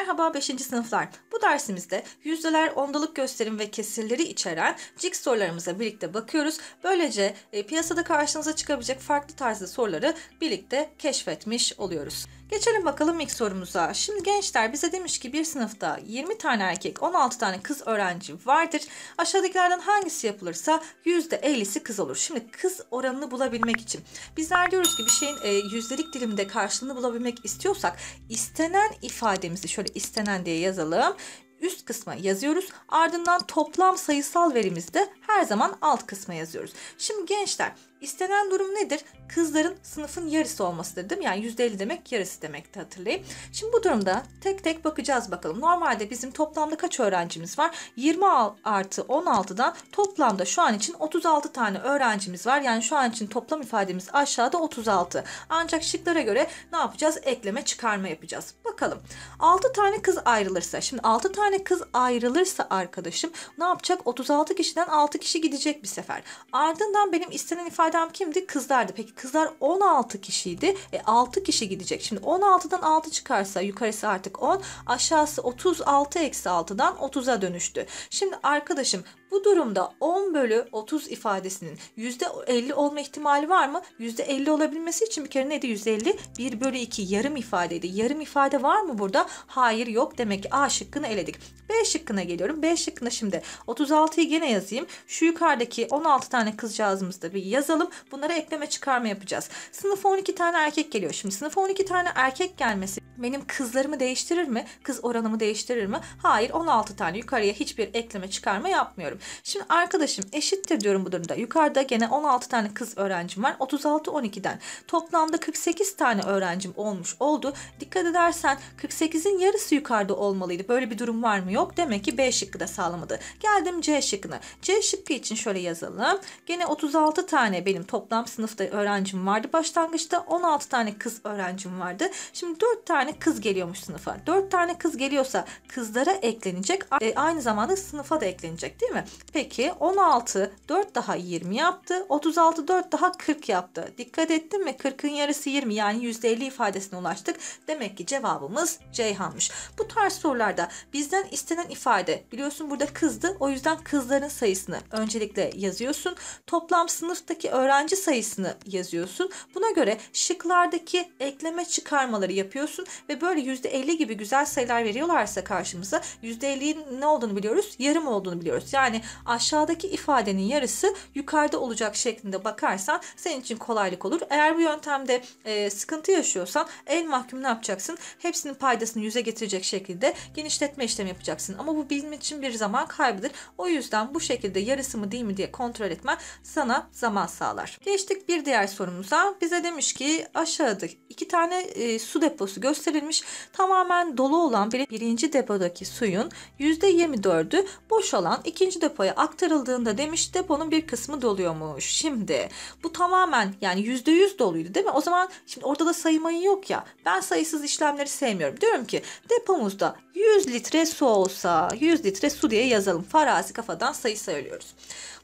Merhaba 5. sınıflar. Bu dersimizde yüzdeler, ondalık gösterim ve kesirleri içeren cik sorularımıza birlikte bakıyoruz. Böylece e, piyasada karşınıza çıkabilecek farklı tarzda soruları birlikte keşfetmiş oluyoruz. Geçelim bakalım ilk sorumuza. Şimdi gençler bize demiş ki bir sınıfta 20 tane erkek 16 tane kız öğrenci vardır. Aşağıdakilerden hangisi yapılırsa %50'si kız olur. Şimdi kız oranını bulabilmek için bizler diyoruz ki bir şeyin e, yüzdelik diliminde karşılığını bulabilmek istiyorsak istenen ifademizi şöyle istenen diye yazalım üst kısma yazıyoruz. Ardından toplam sayısal verimizi her zaman alt kısma yazıyoruz. Şimdi gençler İstenen durum nedir? Kızların sınıfın yarısı olması dedim, mi? Yani %50 demek yarısı demekti hatırlayayım. Şimdi bu durumda tek tek bakacağız bakalım. Normalde bizim toplamda kaç öğrencimiz var? 20 artı 16'dan toplamda şu an için 36 tane öğrencimiz var. Yani şu an için toplam ifademiz aşağıda 36. Ancak şıklara göre ne yapacağız? Ekleme çıkarma yapacağız. Bakalım. 6 tane kız ayrılırsa. Şimdi 6 tane kız ayrılırsa arkadaşım ne yapacak? 36 kişiden 6 kişi gidecek bir sefer. Ardından benim istenen ifade Saydam kimdi? Kızlardı. Peki kızlar 16 kişiydi. E, 6 kişi gidecek. Şimdi 16'dan 6 çıkarsa yukarısı artık 10. Aşağısı 36 eksi 6'dan 30'a dönüştü. Şimdi arkadaşım bu durumda 10 bölü 30 ifadesinin %50 olma ihtimali var mı? %50 olabilmesi için bir kere neydi 150. 1 bölü 2 yarım ifadeydi. Yarım ifade var mı burada? Hayır yok demek ki A şıkkını eledik. B şıkkına geliyorum. B şıkkına şimdi 36'yı gene yazayım. Şu yukarıdaki 16 tane kızcağızımızı da bir yazalım. Bunlara ekleme çıkarma yapacağız. Sınıfa 12 tane erkek geliyor. Şimdi sınıfa 12 tane erkek gelmesi benim kızlarımı değiştirir mi? Kız oranımı değiştirir mi? Hayır 16 tane yukarıya hiçbir ekleme çıkarma yapmıyorum. Şimdi arkadaşım eşittir diyorum bu durumda. Yukarıda gene 16 tane kız öğrencim var. 36 12'den. Toplamda 48 tane öğrencim olmuş oldu. Dikkat edersen 48'in yarısı yukarıda olmalıydı. Böyle bir durum var mı? Yok. Demek ki B şıkkı da sağlamadı. Geldim C şıkkına. C şıkkı için şöyle yazalım. Gene 36 tane benim toplam sınıfta öğrencim vardı. Başlangıçta 16 tane kız öğrencim vardı. Şimdi 4 tane tane kız geliyormuş sınıfa. 4 tane kız geliyorsa kızlara eklenecek. E, aynı zamanda sınıfa da eklenecek değil mi? Peki 16 4 daha 20 yaptı. 36 4 daha 40 yaptı. Dikkat ettin mi? 40'ın yarısı 20 yani %50 ifadesine ulaştık. Demek ki cevabımız Ceyhan'mış. Bu tarz sorularda bizden istenen ifade biliyorsun burada kızdı. O yüzden kızların sayısını öncelikle yazıyorsun. Toplam sınıftaki öğrenci sayısını yazıyorsun. Buna göre şıklardaki ekleme çıkarmaları yapıyorsun ve böyle %50 gibi güzel sayılar veriyorlarsa karşımıza %50'nin ne olduğunu biliyoruz? Yarım olduğunu biliyoruz. Yani aşağıdaki ifadenin yarısı yukarıda olacak şeklinde bakarsan senin için kolaylık olur. Eğer bu yöntemde e, sıkıntı yaşıyorsan en mahkum ne yapacaksın? Hepsinin paydasını yüze getirecek şekilde genişletme işlemi yapacaksın. Ama bu bizim için bir zaman kaybıdır. O yüzden bu şekilde yarısı mı değil mi diye kontrol etmen sana zaman sağlar. Geçtik bir diğer sorumuza. Bize demiş ki aşağıda iki tane e, su deposu göster gösterilmiş. Tamamen dolu olan birinci depodaki suyun %24'ü boşalan ikinci depoya aktarıldığında demiş deponun bir kısmı doluyormuş. Şimdi bu tamamen yani %100 doluydu değil mi? O zaman şimdi orada da saymayı yok ya. Ben sayısız işlemleri sevmiyorum. Diyorum ki depomuzda 100 litre su olsa 100 litre su diye yazalım. Farazi kafadan sayı sayıyoruz.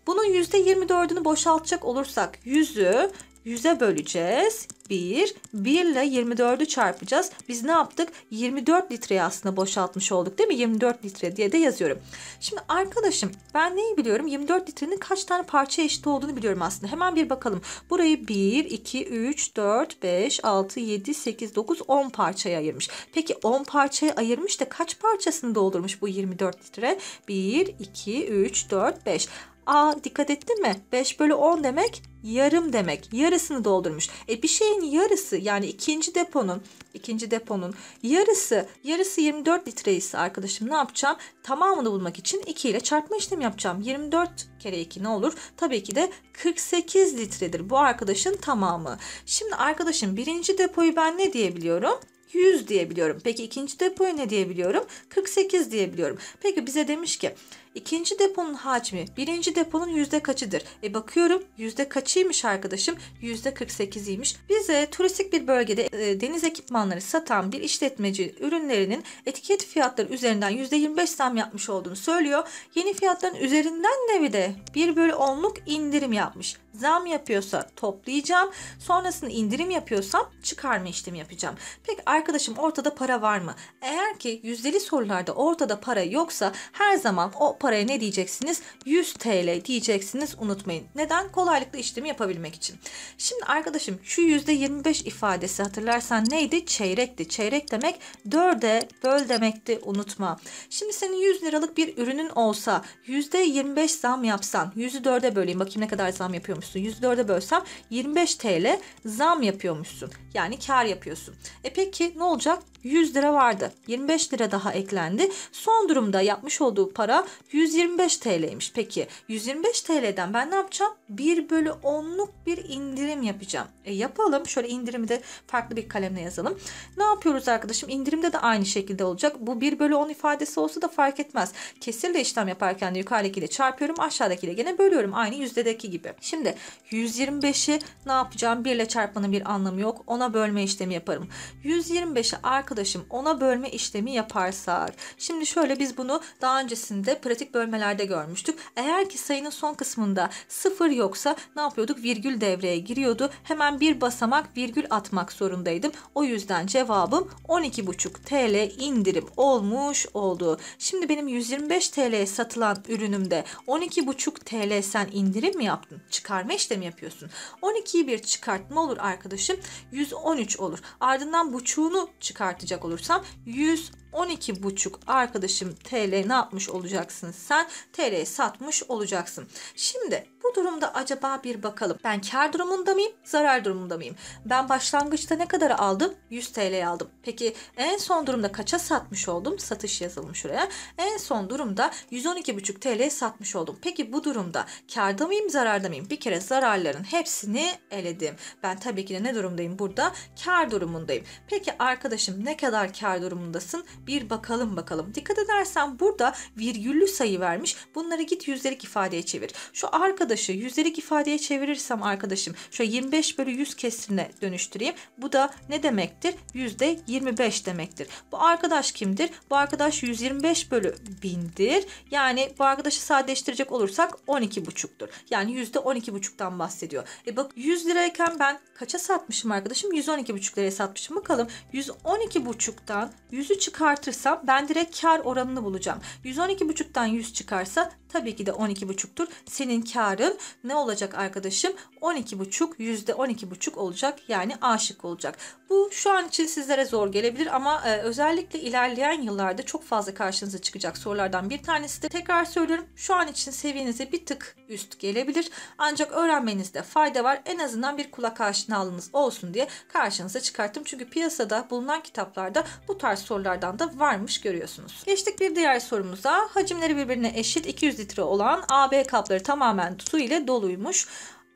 Bunun %24'ünü boşaltacak olursak 100'ü 100'e böleceğiz. 1. 1 ile 24'ü çarpacağız. Biz ne yaptık? 24 litreyi aslında boşaltmış olduk değil mi? 24 litre diye de yazıyorum. Şimdi arkadaşım ben neyi biliyorum? 24 litrenin kaç tane parça eşit olduğunu biliyorum aslında. Hemen bir bakalım. Burayı 1, 2, 3, 4, 5, 6, 7, 8, 9, 10 parçaya ayırmış. Peki 10 parçaya ayırmış da kaç parçasını doldurmuş bu 24 litre? 1, 2, 3, 4, 5. Aa dikkat ettin mi? 5 bölü 10 demek yarım demek. Yarısını doldurmuş. E bir şeyin yarısı yani ikinci deponun ikinci deponun yarısı yarısı 24 litre ise arkadaşım ne yapacağım? Tamamını bulmak için 2 ile çarpma işlemi yapacağım. 24 kere 2 ne olur? Tabii ki de 48 litredir bu arkadaşın tamamı. Şimdi arkadaşım birinci depoyu ben ne diyebiliyorum? 100 diyebiliyorum. Peki ikinci depoyu ne diyebiliyorum? 48 diyebiliyorum. Peki bize demiş ki İkinci deponun hacmi birinci deponun yüzde kaçıdır? E bakıyorum yüzde kaçıymış arkadaşım? Yüzde 48'iymiş. Bize turistik bir bölgede e, deniz ekipmanları satan bir işletmeci ürünlerinin etiket fiyatları üzerinden yüzde 25 zam yapmış olduğunu söylüyor. Yeni fiyatların üzerinden de bir de 1 bölü 10'luk indirim yapmış zam yapıyorsa toplayacağım. Sonrasında indirim yapıyorsam çıkarma işlemi yapacağım. Peki arkadaşım ortada para var mı? Eğer ki yüzdeli sorularda ortada para yoksa her zaman o paraya ne diyeceksiniz? 100 TL diyeceksiniz unutmayın. Neden? Kolaylıkla işlemi yapabilmek için. Şimdi arkadaşım şu %25 ifadesi hatırlarsan neydi? Çeyrekti. Çeyrek demek 4'e böl demekti unutma. Şimdi senin 100 liralık bir ürünün olsa %25 zam yapsan 100'ü 4'e böleyim bakayım ne kadar zam yapıyormuş yapıyormuşsun. %4'e bölsem 25 TL zam yapıyormuşsun. Yani kar yapıyorsun. E peki ne olacak? 100 lira vardı. 25 lira daha eklendi. Son durumda yapmış olduğu para 125 TL'ymiş. Peki 125 TL'den ben ne yapacağım? 1 bölü 10'luk bir indirim yapacağım. E yapalım. Şöyle indirimi de farklı bir kalemle yazalım. Ne yapıyoruz arkadaşım? İndirimde de aynı şekilde olacak. Bu 1 bölü 10 ifadesi olsa da fark etmez. Kesirle işlem yaparken de yukarıdakiyle çarpıyorum. Aşağıdakiyle gene bölüyorum. Aynı yüzdedeki gibi. Şimdi 125'i ne yapacağım? 1 ile çarpmanın bir anlamı yok. Ona bölme işlemi yaparım. 125'i arkadaşım ona bölme işlemi yaparsak. Şimdi şöyle biz bunu daha öncesinde pratik bölmelerde görmüştük. Eğer ki sayının son kısmında 0 yoksa ne yapıyorduk? Virgül devreye giriyordu. Hemen bir basamak virgül atmak zorundaydım. O yüzden cevabım 12,5 TL indirim olmuş oldu. Şimdi benim 125 TL'ye satılan ürünümde 12,5 TL sen indirim mi yaptın? Çıkar çıkarma işlemi yapıyorsun. 12'yi bir çıkartma olur arkadaşım. 113 olur. Ardından buçuğunu çıkartacak olursam 100 12,5 arkadaşım TL ne yapmış olacaksın sen? TL satmış olacaksın. Şimdi bu durumda acaba bir bakalım. Ben kar durumunda mıyım? Zarar durumunda mıyım? Ben başlangıçta ne kadar aldım? 100 TL aldım. Peki en son durumda kaça satmış oldum? Satış yazalım şuraya. En son durumda 112,5 TL satmış oldum. Peki bu durumda karda mıyım, zararda mıyım? Bir kere zararların hepsini eledim. Ben tabii ki de ne durumdayım burada? Kar durumundayım. Peki arkadaşım ne kadar kar durumundasın? bir bakalım bakalım. Dikkat edersen burada virgüllü sayı vermiş. Bunları git yüzdelik ifadeye çevir. Şu arkadaşı yüzdelik ifadeye çevirirsem arkadaşım şöyle 25 bölü 100 kesrine dönüştüreyim. Bu da ne demektir? Yüzde 25 demektir. Bu arkadaş kimdir? Bu arkadaş 125 bölü 1000'dir. Yani bu arkadaşı sadeleştirecek olursak 12,5'tur. Yani yüzde 12,5'tan bahsediyor. E bak 100 lirayken ben kaça satmışım arkadaşım? 112,5 liraya satmışım. Bakalım 112,5'tan 100'ü çıkar çıkartırsam ben direkt kar oranını bulacağım. 112.5'tan 100 çıkarsa Tabii ki de 12,5'tur. Senin karın ne olacak arkadaşım? 12,5 %12,5 olacak. Yani aşık olacak. Bu şu an için sizlere zor gelebilir ama e, özellikle ilerleyen yıllarda çok fazla karşınıza çıkacak sorulardan bir tanesi de tekrar söylüyorum. Şu an için seviyenize bir tık üst gelebilir. Ancak öğrenmenizde fayda var. En azından bir kulak aşinalığınız olsun diye karşınıza çıkarttım. Çünkü piyasada bulunan kitaplarda bu tarz sorulardan da varmış görüyorsunuz. Geçtik bir diğer sorumuza. Hacimleri birbirine eşit 200 litre litre olan AB kapları tamamen su ile doluymuş.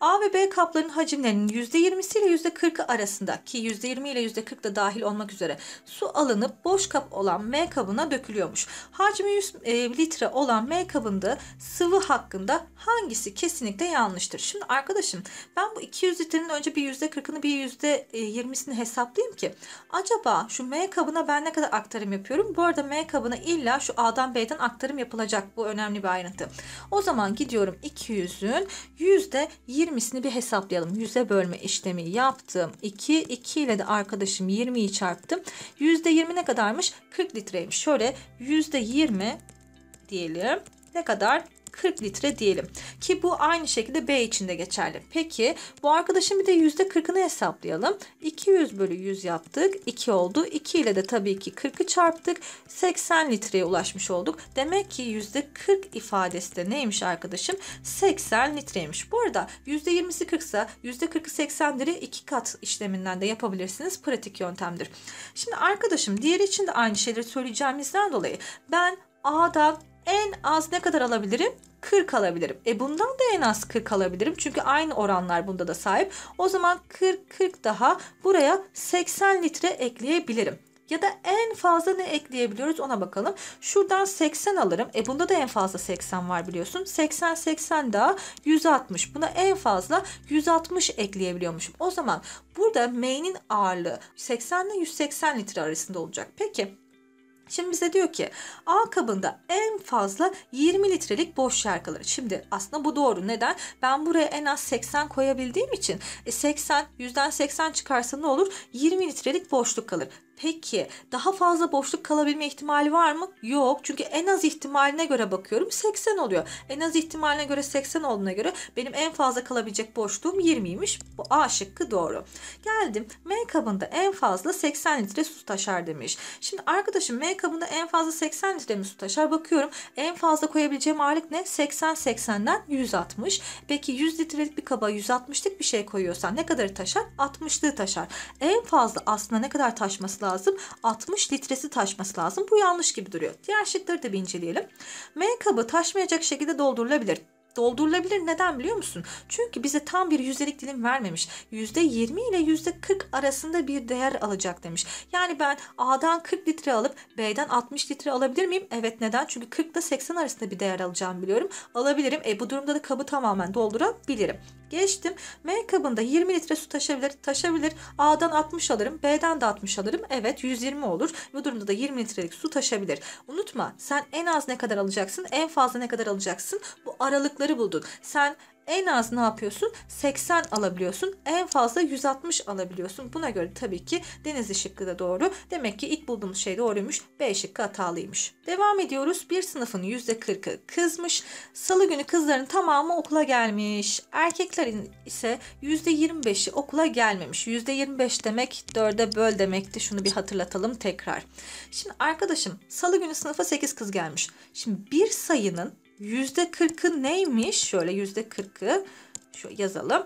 A ve B kaplarının hacimlerinin %20'si ile %40'ı arasında ki %20 ile %40 da dahil olmak üzere su alınıp boş kap olan M kabına dökülüyormuş. Hacmi 100 e, litre olan M kabında sıvı hakkında hangisi kesinlikle yanlıştır? Şimdi arkadaşım ben bu 200 litrenin önce bir %40'ını bir %20'sini hesaplayayım ki acaba şu M kabına ben ne kadar aktarım yapıyorum? Bu arada M kabına illa şu A'dan B'den aktarım yapılacak. Bu önemli bir ayrıntı. O zaman gidiyorum 200'ün %20 20'sini bir hesaplayalım. 100'e bölme işlemi yaptım. 2, 2 ile de arkadaşım 20'yi çarptım. %20 ne kadarmış? 40 litreymiş. Şöyle %20 diyelim. Ne kadar? 40 litre diyelim. Ki bu aynı şekilde B için de geçerli. Peki bu arkadaşın bir de %40'ını hesaplayalım. 200 bölü 100 yaptık. 2 oldu. 2 ile de tabii ki 40'ı çarptık. 80 litreye ulaşmış olduk. Demek ki %40 ifadesi de neymiş arkadaşım? 80 litreymiş. Bu arada %20'si 40 ise %40'ı 80'leri 2 kat işleminden de yapabilirsiniz. Pratik yöntemdir. Şimdi arkadaşım diğer için de aynı şeyleri söyleyeceğimizden dolayı ben A'dan en az ne kadar alabilirim? 40 alabilirim. E bundan da en az 40 alabilirim. Çünkü aynı oranlar bunda da sahip. O zaman 40-40 daha buraya 80 litre ekleyebilirim. Ya da en fazla ne ekleyebiliyoruz ona bakalım. Şuradan 80 alırım. E bunda da en fazla 80 var biliyorsun. 80 80 daha 160. Buna en fazla 160 ekleyebiliyormuşum. O zaman burada main'in ağırlığı 80 ile 180 litre arasında olacak. Peki Şimdi bize diyor ki A kabında en fazla 20 litrelik boş yer kalır. Şimdi aslında bu doğru. Neden? Ben buraya en az 80 koyabildiğim için 80 e, yüzden 80 çıkarsa ne olur? 20 litrelik boşluk kalır. Peki daha fazla boşluk kalabilme ihtimali var mı? Yok. Çünkü en az ihtimaline göre bakıyorum 80 oluyor. En az ihtimaline göre 80 olduğuna göre benim en fazla kalabilecek boşluğum 20'ymiş. Bu A şıkkı doğru. Geldim. M kabında en fazla 80 litre su taşar demiş. Şimdi arkadaşım M kabında en fazla 80 litre mi su taşar? Bakıyorum en fazla koyabileceğim ağırlık ne? 80-80'den 160. Peki 100 litrelik bir kaba 160'lık bir şey koyuyorsan ne kadar taşar? 60'lığı taşar. En fazla aslında ne kadar taşması lazım? lazım? 60 litresi taşması lazım. Bu yanlış gibi duruyor. Diğer şıkları da bir inceleyelim. M kabı taşmayacak şekilde doldurulabilir doldurulabilir. Neden biliyor musun? Çünkü bize tam bir yüzdelik dilim vermemiş. Yüzde 20 ile yüzde 40 arasında bir değer alacak demiş. Yani ben A'dan 40 litre alıp B'den 60 litre alabilir miyim? Evet neden? Çünkü 40 ile 80 arasında bir değer alacağım biliyorum. Alabilirim. E bu durumda da kabı tamamen doldurabilirim. Geçtim. M kabında 20 litre su taşabilir. Taşabilir. A'dan 60 alırım. B'den de 60 alırım. Evet 120 olur. Bu durumda da 20 litrelik su taşabilir. Unutma sen en az ne kadar alacaksın? En fazla ne kadar alacaksın? Bu aralıkları sınırları buldun. Sen en az ne yapıyorsun? 80 alabiliyorsun. En fazla 160 alabiliyorsun. Buna göre tabii ki deniz şıkkı da doğru. Demek ki ilk bulduğumuz şey doğruymuş. B şıkkı hatalıymış. Devam ediyoruz. Bir sınıfın %40'ı kızmış. Salı günü kızların tamamı okula gelmiş. Erkeklerin ise %25'i okula gelmemiş. %25 demek 4'e böl demekti. Şunu bir hatırlatalım tekrar. Şimdi arkadaşım salı günü sınıfa 8 kız gelmiş. Şimdi bir sayının %40'ı neymiş? Şöyle %40'ı şu yazalım.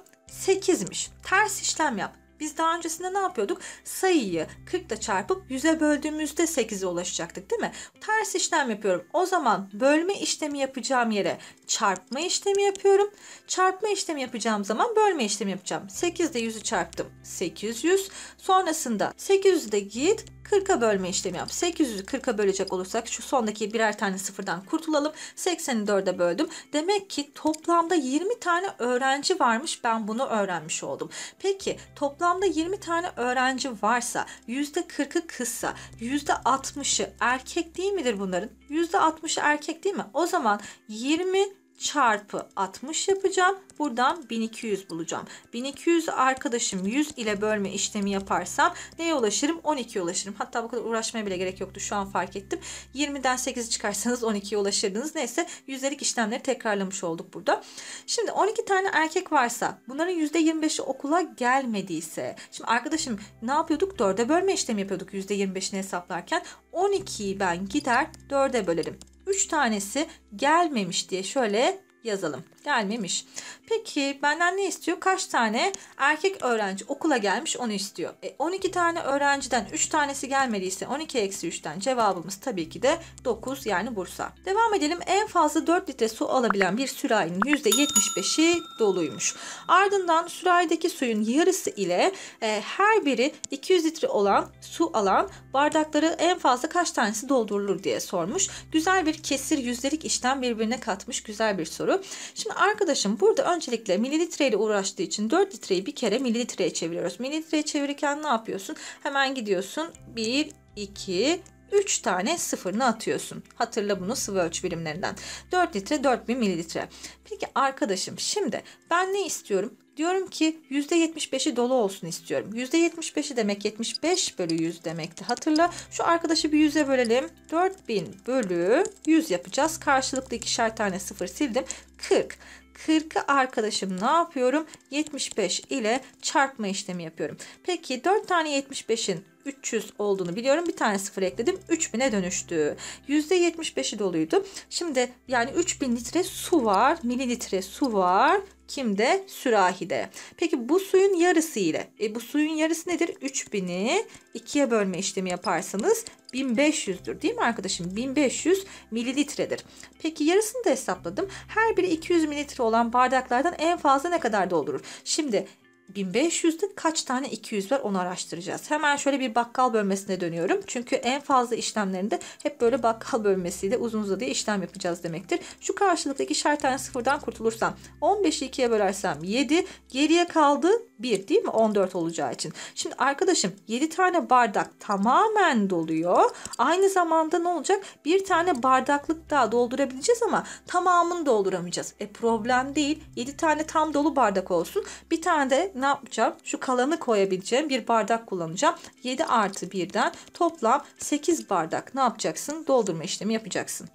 8'miş. Ters işlem yap. Biz daha öncesinde ne yapıyorduk? Sayıyı 40 ile çarpıp 100'e böldüğümüzde 8'e ulaşacaktık değil mi? Ters işlem yapıyorum. O zaman bölme işlemi yapacağım yere çarpma işlemi yapıyorum. Çarpma işlemi yapacağım zaman bölme işlemi yapacağım. 8 ile 100'ü çarptım. 800. Sonrasında 800'de git 40'a bölme işlemi yap. 800'ü 40'a bölecek olursak şu sondaki birer tane sıfırdan kurtulalım. 80'i 4'e böldüm. Demek ki toplamda 20 tane öğrenci varmış. Ben bunu öğrenmiş oldum. Peki toplamda 20 tane öğrenci varsa %40'ı kızsa %60'ı erkek değil midir bunların? %60'ı erkek değil mi? O zaman 20 çarpı 60 yapacağım. Buradan 1200 bulacağım. 1200 arkadaşım 100 ile bölme işlemi yaparsam neye ulaşırım? 12'ye ulaşırım. Hatta bu kadar uğraşmaya bile gerek yoktu. Şu an fark ettim. 20'den 8'i çıkarsanız 12'ye ulaşırdınız. Neyse yüzdelik işlemleri tekrarlamış olduk burada. Şimdi 12 tane erkek varsa bunların %25'i okula gelmediyse. Şimdi arkadaşım ne yapıyorduk? 4'e bölme işlemi yapıyorduk %25'ini hesaplarken. 12'yi ben gider 4'e bölerim. 3 tanesi gelmemiş diye şöyle yazalım gelmemiş. Peki benden ne istiyor? Kaç tane erkek öğrenci okula gelmiş onu istiyor. E, 12 tane öğrenciden 3 tanesi gelmediyse 12 eksi 3'ten cevabımız tabii ki de 9 yani Bursa. Devam edelim. En fazla 4 litre su alabilen bir sürahinin %75'i doluymuş. Ardından sürahideki suyun yarısı ile e, her biri 200 litre olan su alan bardakları en fazla kaç tanesi doldurulur diye sormuş. Güzel bir kesir yüzdelik işlem birbirine katmış güzel bir soru. Şimdi arkadaşım burada öncelikle mililitre ile uğraştığı için 4 litreyi bir kere mililitreye çeviriyoruz. Mililitreye çevirirken ne yapıyorsun? Hemen gidiyorsun 1, 2, 3 tane sıfırını atıyorsun. Hatırla bunu sıvı ölçü birimlerinden. 4 litre 4000 mililitre. Peki arkadaşım şimdi ben ne istiyorum? Diyorum ki %75'i dolu olsun istiyorum. %75'i demek 75 bölü 100 demekti. Hatırla şu arkadaşı bir 100'e bölelim. 4000 bölü 100 yapacağız. Karşılıklı ikişer tane sıfır sildim. 40. 40'ı arkadaşım ne yapıyorum? 75 ile çarpma işlemi yapıyorum. Peki 4 tane 75'in 300 olduğunu biliyorum. Bir tane sıfır ekledim. 3000'e dönüştü. %75'i doluydu. Şimdi yani 3000 litre su var. Mililitre su var. Kimde? Sürahide. Peki bu suyun yarısı ile. E, bu suyun yarısı nedir? 3000'i 2'ye bölme işlemi yaparsanız 1500'dür değil mi arkadaşım? 1500 mililitredir. Peki yarısını da hesapladım. Her biri 200 mililitre olan bardaklardan en fazla ne kadar doldurur? Şimdi 1500'de kaç tane 200 var onu araştıracağız. Hemen şöyle bir bakkal bölmesine dönüyorum. Çünkü en fazla işlemlerinde hep böyle bakkal bölmesiyle uzun uzadıya işlem yapacağız demektir. Şu karşılıktaki şer tane sıfırdan kurtulursam 15'i 2'ye bölersem 7 geriye kaldı 1 değil mi? 14 olacağı için. Şimdi arkadaşım 7 tane bardak tamamen doluyor. Aynı zamanda ne olacak? Bir tane bardaklık daha doldurabileceğiz ama tamamını dolduramayacağız. E problem değil. 7 tane tam dolu bardak olsun. Bir tane de ne yapacağım? Şu kalanı koyabileceğim bir bardak kullanacağım. 7 artı 1'den toplam 8 bardak ne yapacaksın? Doldurma işlemi yapacaksın.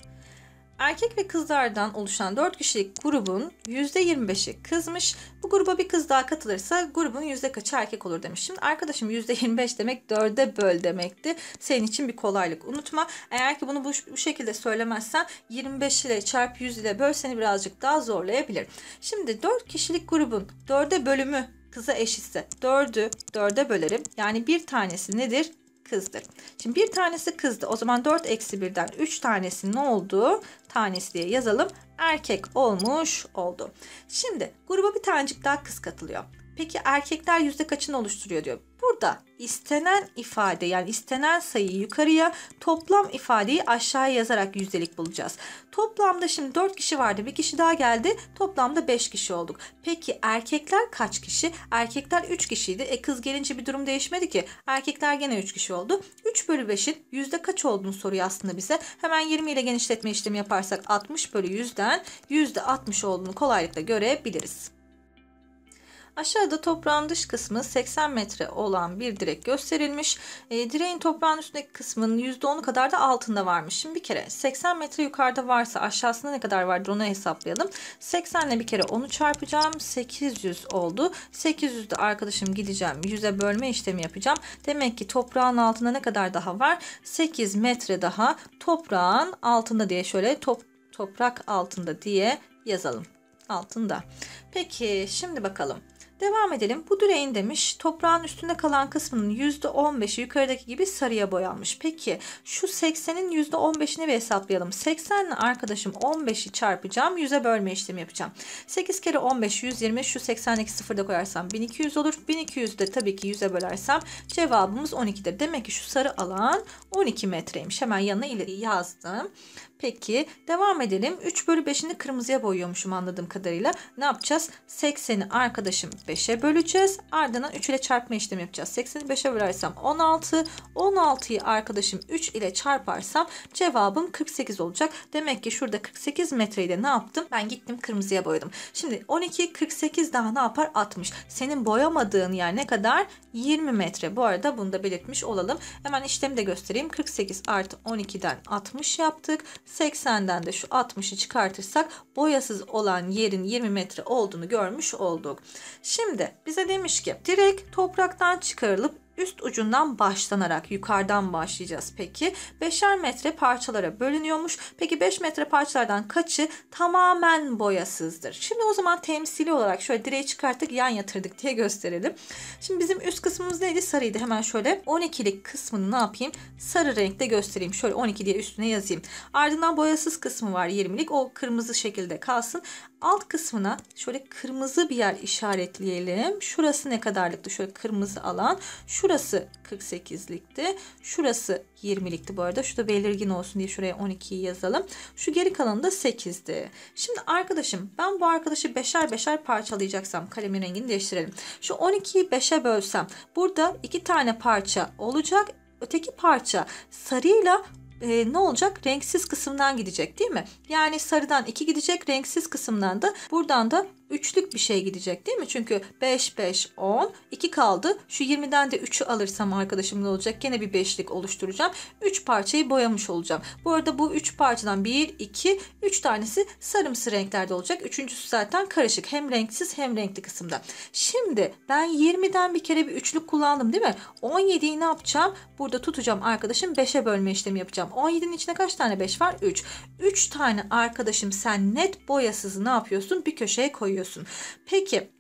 Erkek ve kızlardan oluşan 4 kişilik grubun %25'i kızmış. Bu gruba bir kız daha katılırsa grubun yüzde kaçı erkek olur demiş. Şimdi arkadaşım %25 demek 4'e böl demekti. Senin için bir kolaylık unutma. Eğer ki bunu bu, bu şekilde söylemezsen 25 ile çarp 100 ile böl seni birazcık daha zorlayabilir. Şimdi 4 kişilik grubun 4'e bölümü kıza eşitse 4'ü 4'e bölerim. Yani bir tanesi nedir? kızdır. Şimdi bir tanesi kızdı. O zaman 4 eksi 1'den 3 tanesi ne oldu? Tanesi diye yazalım. Erkek olmuş oldu. Şimdi gruba bir tanecik daha kız katılıyor. Peki erkekler yüzde kaçını oluşturuyor diyor. Burada istenen ifade yani istenen sayıyı yukarıya toplam ifadeyi aşağıya yazarak yüzdelik bulacağız. Toplamda şimdi 4 kişi vardı bir kişi daha geldi toplamda 5 kişi olduk. Peki erkekler kaç kişi? Erkekler 3 kişiydi. E kız gelince bir durum değişmedi ki. Erkekler gene 3 kişi oldu. 3 bölü 5'in yüzde kaç olduğunu soruyor aslında bize. Hemen 20 ile genişletme işlemi yaparsak 60 bölü 100'den yüzde %60 olduğunu kolaylıkla görebiliriz. Aşağıda toprağın dış kısmı 80 metre olan bir direk gösterilmiş. E, direğin toprağın üstündeki kısmının %10'u kadar da altında varmış. Şimdi bir kere 80 metre yukarıda varsa aşağısında ne kadar vardır onu hesaplayalım. 80 ile bir kere onu çarpacağım. 800 oldu. 800'de arkadaşım gideceğim 100'e bölme işlemi yapacağım. Demek ki toprağın altında ne kadar daha var? 8 metre daha toprağın altında diye şöyle top, toprak altında diye yazalım. Altında. Peki şimdi bakalım. Devam edelim. Bu direğin demiş toprağın üstünde kalan kısmının %15'i yukarıdaki gibi sarıya boyanmış. Peki şu 80'in %15'ini bir hesaplayalım. 80 ile arkadaşım 15'i çarpacağım. 100'e bölme işlemi yapacağım. 8 kere 15 120 şu 82 sıfırda koyarsam 1200 olur. 1200 de tabii ki 100'e bölersem cevabımız 12'dir. Demek ki şu sarı alan 12 metreymiş. Hemen yanına ileri yazdım. Peki devam edelim. 3 bölü 5'ini kırmızıya boyuyormuşum anladığım kadarıyla. Ne yapacağız? 80'i arkadaşım 5'e böleceğiz. Ardından 3 ile çarpma işlemi yapacağız. 80'i bölersem 16. 16'yı arkadaşım 3 ile çarparsam cevabım 48 olacak. Demek ki şurada 48 metreyi de ne yaptım? Ben gittim kırmızıya boyadım. Şimdi 12, 48 daha ne yapar? 60. Senin boyamadığın yer ne kadar? 20 metre. Bu arada bunu da belirtmiş olalım. Hemen işlemi de göstereyim. 48 artı 12'den 60 yaptık. 80'den de şu 60'ı çıkartırsak boyasız olan yerin 20 metre olduğunu görmüş olduk. Şimdi Şimdi bize demiş ki direkt topraktan çıkarılıp üst ucundan başlanarak yukarıdan başlayacağız peki. 5'er metre parçalara bölünüyormuş. Peki 5 metre parçalardan kaçı tamamen boyasızdır? Şimdi o zaman temsili olarak şöyle direği çıkarttık yan yatırdık diye gösterelim. Şimdi bizim üst kısmımız neydi? Sarıydı. Hemen şöyle 12'lik kısmını ne yapayım? Sarı renkte göstereyim. Şöyle 12 diye üstüne yazayım. Ardından boyasız kısmı var 20'lik. O kırmızı şekilde kalsın alt kısmına şöyle kırmızı bir yer işaretleyelim. Şurası ne kadarlıktı? Şöyle kırmızı alan. Şurası 48'likti. Şurası 20'likti bu arada. Şu da belirgin olsun diye şuraya 12'yi yazalım. Şu geri kalanı da 8'di. Şimdi arkadaşım ben bu arkadaşı beşer beşer parçalayacaksam kalemin rengini değiştirelim. Şu 12'yi 5'e bölsem burada 2 tane parça olacak öteki parça sarıyla e, ne olacak? Renksiz kısımdan gidecek değil mi? Yani sarıdan 2 gidecek renksiz kısımdan da buradan da üçlük bir şey gidecek değil mi? Çünkü 5, 5, 10, 2 kaldı. Şu 20'den de 3'ü alırsam arkadaşım ne olacak? Gene bir beşlik oluşturacağım. 3 parçayı boyamış olacağım. Bu arada bu 3 parçadan 1, 2, 3 tanesi sarımsı renklerde olacak. Üçüncüsü zaten karışık. Hem renksiz hem renkli kısımda. Şimdi ben 20'den bir kere bir üçlük kullandım değil mi? 17'yi ne yapacağım? Burada tutacağım arkadaşım 5'e bölme işlemi yapacağım. 17'nin içinde kaç tane 5 var? 3. 3 tane arkadaşım sen net boyasız ne yapıyorsun? Bir köşeye koyuyorsun koyuyorsun. Peki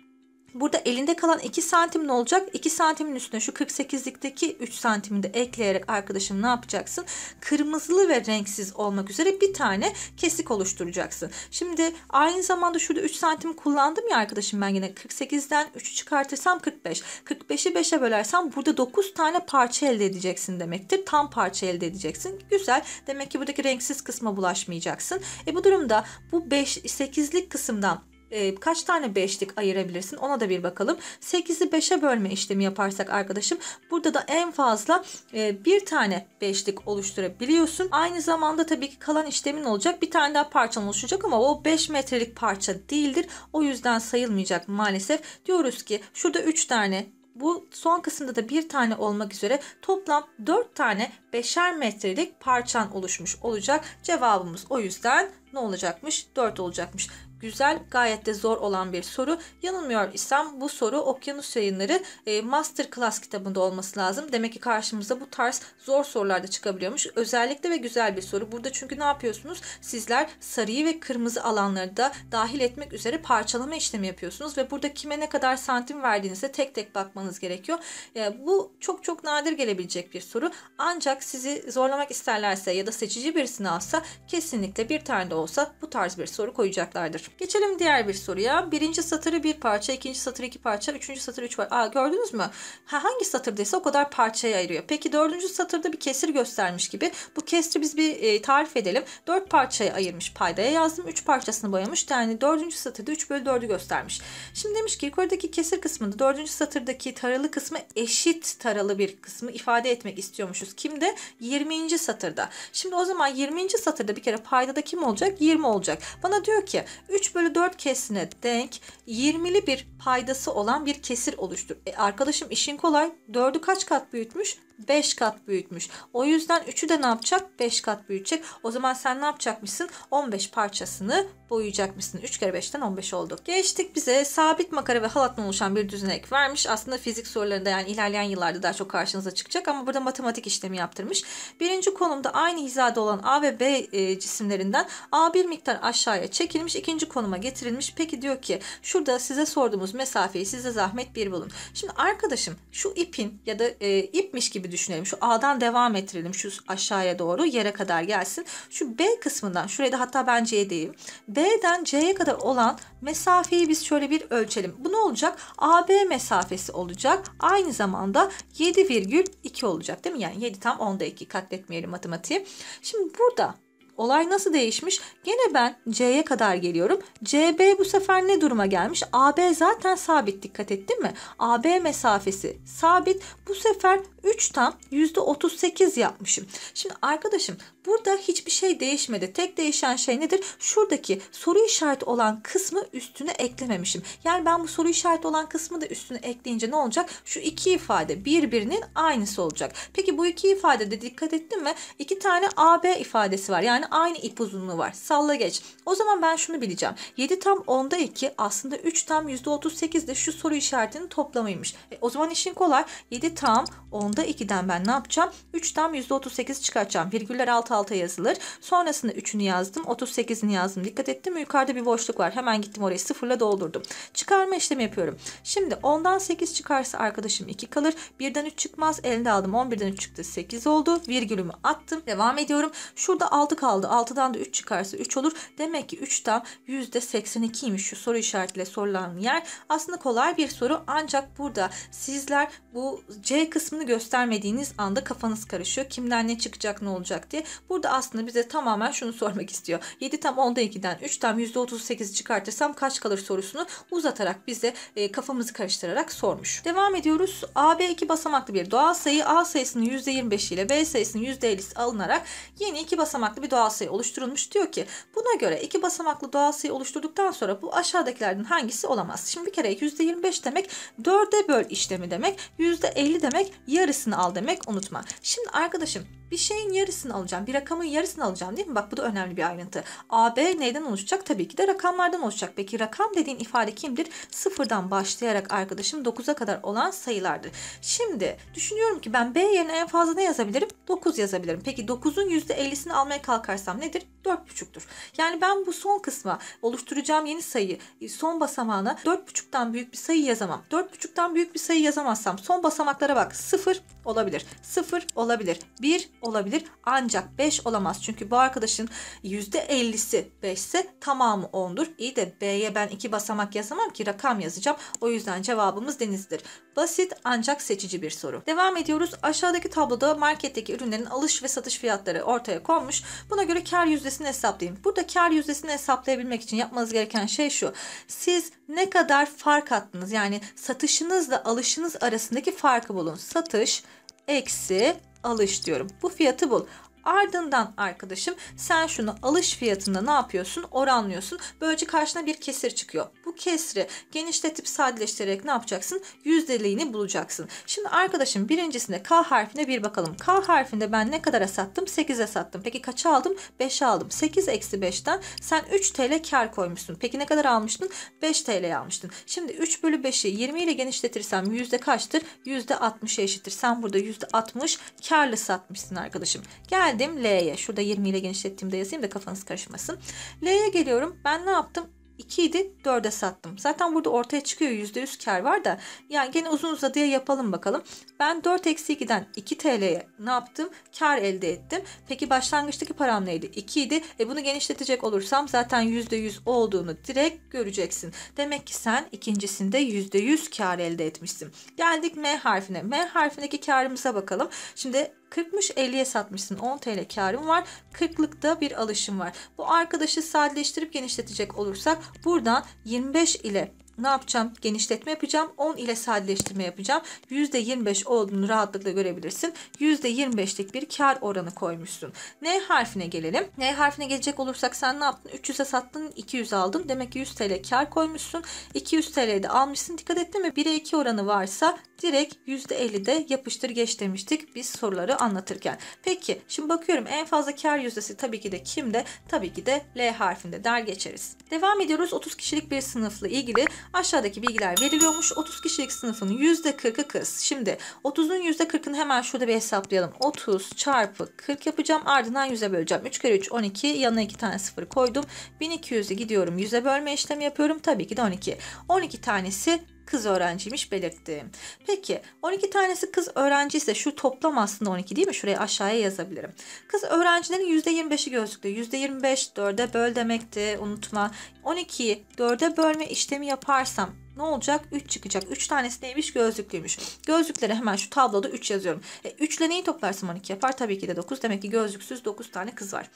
Burada elinde kalan 2 santim ne olacak? 2 santimin üstüne şu 48'likteki 3 santimini de ekleyerek arkadaşım ne yapacaksın? Kırmızılı ve renksiz olmak üzere bir tane kesik oluşturacaksın. Şimdi aynı zamanda şurada 3 santim kullandım ya arkadaşım ben yine 48'den 3'ü çıkartırsam 45. 45'i 5'e bölersem burada 9 tane parça elde edeceksin demektir. Tam parça elde edeceksin. Güzel. Demek ki buradaki renksiz kısma bulaşmayacaksın. E bu durumda bu 5 8'lik kısımdan ee, kaç tane beşlik ayırabilirsin ona da bir bakalım. 8'i 5'e bölme işlemi yaparsak arkadaşım burada da en fazla e, bir tane beşlik oluşturabiliyorsun. Aynı zamanda tabii ki kalan işlemin olacak bir tane daha parçan oluşacak ama o 5 metrelik parça değildir. O yüzden sayılmayacak maalesef. Diyoruz ki şurada 3 tane bu son kısımda da bir tane olmak üzere toplam 4 tane 5'er metrelik parçan oluşmuş olacak. Cevabımız o yüzden ne olacakmış? 4 olacakmış güzel, gayet de zor olan bir soru. Yanılmıyor isem bu soru Okyanus Yayınları e, Master Class kitabında olması lazım. Demek ki karşımıza bu tarz zor sorularda çıkabiliyormuş. Özellikle ve güzel bir soru. Burada çünkü ne yapıyorsunuz? Sizler sarıyı ve kırmızı alanları da dahil etmek üzere parçalama işlemi yapıyorsunuz ve burada kime ne kadar santim verdiğinize tek tek bakmanız gerekiyor. E, bu çok çok nadir gelebilecek bir soru. Ancak sizi zorlamak isterlerse ya da seçici bir sınavsa kesinlikle bir tane de olsa bu tarz bir soru koyacaklardır. Geçelim diğer bir soruya. Birinci satırı bir parça, ikinci satır iki parça, üçüncü satır üç parça. Aa gördünüz mü? Ha, hangi satırdaysa o kadar parçaya ayırıyor. Peki dördüncü satırda bir kesir göstermiş gibi. Bu kesri biz bir e, tarif edelim. Dört parçaya ayırmış paydaya yazdım. Üç parçasını boyamış. Yani dördüncü satırda 3 bölü 4'ü göstermiş. Şimdi demiş ki yukarıdaki kesir kısmında dördüncü satırdaki taralı kısmı eşit taralı bir kısmı ifade etmek istiyormuşuz. Kimde? 20. satırda. Şimdi o zaman 20. satırda bir kere paydada kim olacak? 20 olacak. Bana diyor ki 3 3 bölü 4 kesine denk 20'li bir paydası olan bir kesir oluştur. E arkadaşım işin kolay. 4'ü kaç kat büyütmüş? 5 kat büyütmüş. O yüzden 3'ü de ne yapacak? 5 kat büyütecek. O zaman sen ne yapacakmışsın? 15 parçasını boyayacakmışsın. 3 kere 5'ten 15 oldu. Geçtik bize sabit makara ve halatla oluşan bir düzenek vermiş. Aslında fizik sorularında yani ilerleyen yıllarda daha çok karşınıza çıkacak ama burada matematik işlemi yaptırmış. Birinci konumda aynı hizada olan A ve B e, cisimlerinden A bir miktar aşağıya çekilmiş. ikinci konuma getirilmiş. Peki diyor ki şurada size sorduğumuz mesafeyi size zahmet bir bulun. Şimdi arkadaşım şu ipin ya da e, ipmiş gibi gibi düşünelim. Şu A'dan devam ettirelim. Şu aşağıya doğru yere kadar gelsin. Şu B kısmından şuraya da hatta ben C'ye diyeyim. B'den C'ye kadar olan mesafeyi biz şöyle bir ölçelim. Bu ne olacak? AB mesafesi olacak. Aynı zamanda 7,2 olacak değil mi? Yani 7 tam onda 2 katletmeyelim matematiği. Şimdi burada Olay nasıl değişmiş? Gene ben C'ye kadar geliyorum. CB bu sefer ne duruma gelmiş? AB zaten sabit dikkat ettin mi? AB mesafesi sabit. Bu sefer 3 tam %38 yapmışım. Şimdi arkadaşım burada hiçbir şey değişmedi. Tek değişen şey nedir? Şuradaki soru işareti olan kısmı üstüne eklememişim. Yani ben bu soru işareti olan kısmı da üstüne ekleyince ne olacak? Şu iki ifade birbirinin aynısı olacak. Peki bu iki ifadede dikkat ettin mi? İki tane AB ifadesi var. Yani aynı ip uzunluğu var. Salla geç. O zaman ben şunu bileceğim. 7 tam 10'da 2 aslında 3 tam %38 de şu soru işaretinin toplamıymış. E, o zaman işin kolay. 7 tam 10'da 2'den ben ne yapacağım? 3 tam %38 çıkartacağım. Virgüller alt alta yazılır. Sonrasında 3'ünü yazdım. 38'ini yazdım. Dikkat ettim Yukarıda bir boşluk var. Hemen gittim orayı sıfırla doldurdum. Çıkarma işlemi yapıyorum. Şimdi 10'dan 8 çıkarsa arkadaşım 2 kalır. 1'den 3 çıkmaz. Elde aldım. 11'den 3 çıktı. 8 oldu. Virgülümü attım. Devam ediyorum. Şurada 6 kaldı kaldı. 6'dan da 3 çıkarsa 3 olur. Demek ki 3 tam %82'ymiş şu soru işaretiyle sorulan yer. Aslında kolay bir soru ancak burada sizler bu C kısmını göstermediğiniz anda kafanız karışıyor. Kimden ne çıkacak ne olacak diye. Burada aslında bize tamamen şunu sormak istiyor. 7 tam 10'da 2'den 3 tam %38 çıkartırsam kaç kalır sorusunu uzatarak bize e, kafamızı karıştırarak sormuş. Devam ediyoruz. AB iki basamaklı bir doğal sayı A sayısının %25 ile B sayısının %50'si alınarak yeni iki basamaklı bir doğal doğal sayı oluşturulmuş. Diyor ki buna göre iki basamaklı doğal sayı oluşturduktan sonra bu aşağıdakilerden hangisi olamaz? Şimdi bir kere %25 demek 4'e böl işlemi demek. %50 demek yarısını al demek unutma. Şimdi arkadaşım bir şeyin yarısını alacağım. Bir rakamın yarısını alacağım değil mi? Bak bu da önemli bir ayrıntı. AB neyden oluşacak? Tabii ki de rakamlardan oluşacak. Peki rakam dediğin ifade kimdir? Sıfırdan başlayarak arkadaşım 9'a kadar olan sayılardır. Şimdi düşünüyorum ki ben B yerine en fazla ne yazabilirim? 9 yazabilirim. Peki 9'un %50'sini almaya kalkarsam nedir? 4,5'tür. Yani ben bu son kısma oluşturacağım yeni sayı e, son basamağına 4,5'tan büyük bir sayı yazamam. 4,5'tan büyük bir sayı yazamazsam son basamaklara bak. 0 olabilir. 0 olabilir. 1 olabilir ancak 5 olamaz. Çünkü bu arkadaşın %50'si 5 ise tamamı 10'dur. İyi de B'ye ben 2 basamak yazamam ki rakam yazacağım. O yüzden cevabımız denizdir. Basit ancak seçici bir soru. Devam ediyoruz. Aşağıdaki tabloda marketteki ürünlerin alış ve satış fiyatları ortaya konmuş. Buna göre kar yüzdesini hesaplayın. Burada kar yüzdesini hesaplayabilmek için yapmanız gereken şey şu. Siz ne kadar fark attınız? Yani satışınızla alışınız arasındaki farkı bulun. Satış eksi alış diyorum. Bu fiyatı bul. Ardından arkadaşım sen şunu alış fiyatında ne yapıyorsun? Oranlıyorsun. Böylece karşına bir kesir çıkıyor. Bu kesri genişletip sadeleştirerek ne yapacaksın? Yüzdeliğini bulacaksın. Şimdi arkadaşım birincisinde K harfine bir bakalım. K harfinde ben ne kadara sattım? 8'e sattım. Peki kaça aldım? 5'e aldım. 8 eksi 5'ten sen 3 TL kar koymuşsun. Peki ne kadar almıştın? 5 TL almıştın. Şimdi 3 bölü 5'i 20 ile genişletirsem yüzde kaçtır? Yüzde %60'a eşittir. Sen burada yüzde %60 karlı satmışsın arkadaşım. Geldi Geldim L'ye. Şurada 20 ile genişlettiğimde yazayım da kafanız karışmasın. L'ye geliyorum. Ben ne yaptım? 2 idi 4'e sattım. Zaten burada ortaya çıkıyor %100 kar var da yani gene uzun uzadıya yapalım bakalım. Ben 4 eksi 2'den 2 TL'ye ne yaptım? Kar elde ettim. Peki başlangıçtaki param neydi? 2 idi. E bunu genişletecek olursam zaten %100 olduğunu direkt göreceksin. Demek ki sen ikincisinde %100 kar elde etmişsin. Geldik M harfine. M harfindeki karımıza bakalım. Şimdi 40'mış 50'ye satmışsın 10 TL karın var 40'lıkta bir alışım var. Bu arkadaşı sadeleştirip genişletecek olursak buradan 25 ile ne yapacağım? Genişletme yapacağım. 10 ile sadeleştirme yapacağım. %25 olduğunu rahatlıkla görebilirsin. %25'lik bir kar oranı koymuşsun. N harfine gelelim. N harfine gelecek olursak sen ne yaptın? 300'e sattın 200 aldın. Demek ki 100 TL kar koymuşsun. 200 TL'de almışsın. Dikkat ettin mi? 1'e 2 oranı varsa direkt %50'de yapıştır geç demiştik biz soruları anlatırken. Peki şimdi bakıyorum en fazla kar yüzdesi tabii ki de kimde? Tabii ki de L harfinde der geçeriz. Devam ediyoruz 30 kişilik bir sınıfla ilgili Aşağıdaki bilgiler veriliyormuş. 30 kişilik sınıfın %40'ı kız. Şimdi 30'un %40'ını hemen şurada bir hesaplayalım. 30 çarpı 40 yapacağım. Ardından 100'e böleceğim. 3 kere 3 12. Yanına 2 tane 0 koydum. 1200'ü gidiyorum 100'e bölme işlemi yapıyorum. Tabii ki de 12. 12 tanesi kız öğrenciymiş belirtti. Peki 12 tanesi kız öğrenci ise şu toplam aslında 12 değil mi? Şuraya aşağıya yazabilirim. Kız öğrencilerin %25'i gözüktü. %25 4'e böl demekti unutma. 12'yi 4'e bölme işlemi yaparsam ne olacak? 3 çıkacak. 3 tanesi neymiş? Gözlüklüymüş. Gözlükleri hemen şu tabloda 3 yazıyorum. E, 3 ile neyi toplarsam 12 yapar? Tabii ki de 9. Demek ki gözlüksüz 9 tane kız var.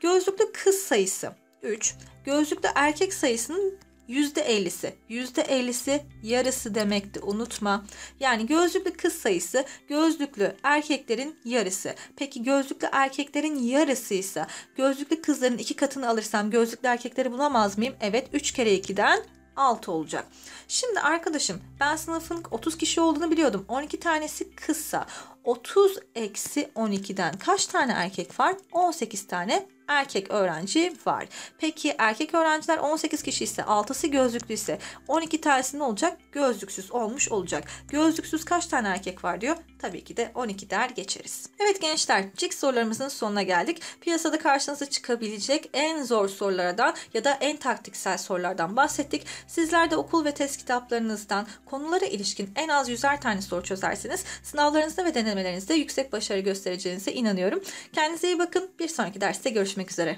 Gözlüklü kız sayısı 3. Gözlüklü erkek sayısının %50'si. %50'si yarısı demekti unutma. Yani gözlüklü kız sayısı gözlüklü erkeklerin yarısı. Peki gözlüklü erkeklerin yarısıysa gözlüklü kızların iki katını alırsam gözlüklü erkekleri bulamaz mıyım? Evet 3 kere 2'den 6 olacak. Şimdi arkadaşım ben sınıfın 30 kişi olduğunu biliyordum. 12 tanesi kızsa 30 eksi 12'den kaç tane erkek var? 18 tane erkek öğrenci var. Peki erkek öğrenciler 18 kişi ise 6'sı gözlüklü ise 12 tanesi ne olacak? Gözlüksüz olmuş olacak. Gözlüksüz kaç tane erkek var diyor? Tabii ki de 12 der geçeriz. Evet gençler cik sorularımızın sonuna geldik. Piyasada karşınıza çıkabilecek en zor sorulardan ya da en taktiksel sorulardan bahsettik. Sizler de okul ve test kitaplarınızdan konulara ilişkin en az 100'er tane soru çözersiniz. Sınavlarınızda ve deneme denemelerinizde yüksek başarı göstereceğinize inanıyorum. Kendinize iyi bakın. Bir sonraki derste görüşmek üzere.